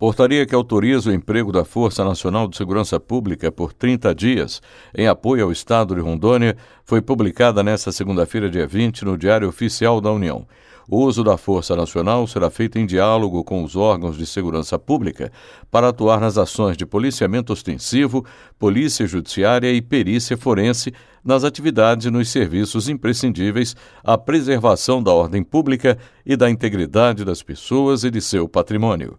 Portaria que autoriza o emprego da Força Nacional de Segurança Pública por 30 dias em apoio ao Estado de Rondônia foi publicada nesta segunda-feira, dia 20, no Diário Oficial da União. O uso da Força Nacional será feito em diálogo com os órgãos de segurança pública para atuar nas ações de policiamento ostensivo, polícia judiciária e perícia forense nas atividades e nos serviços imprescindíveis à preservação da ordem pública e da integridade das pessoas e de seu patrimônio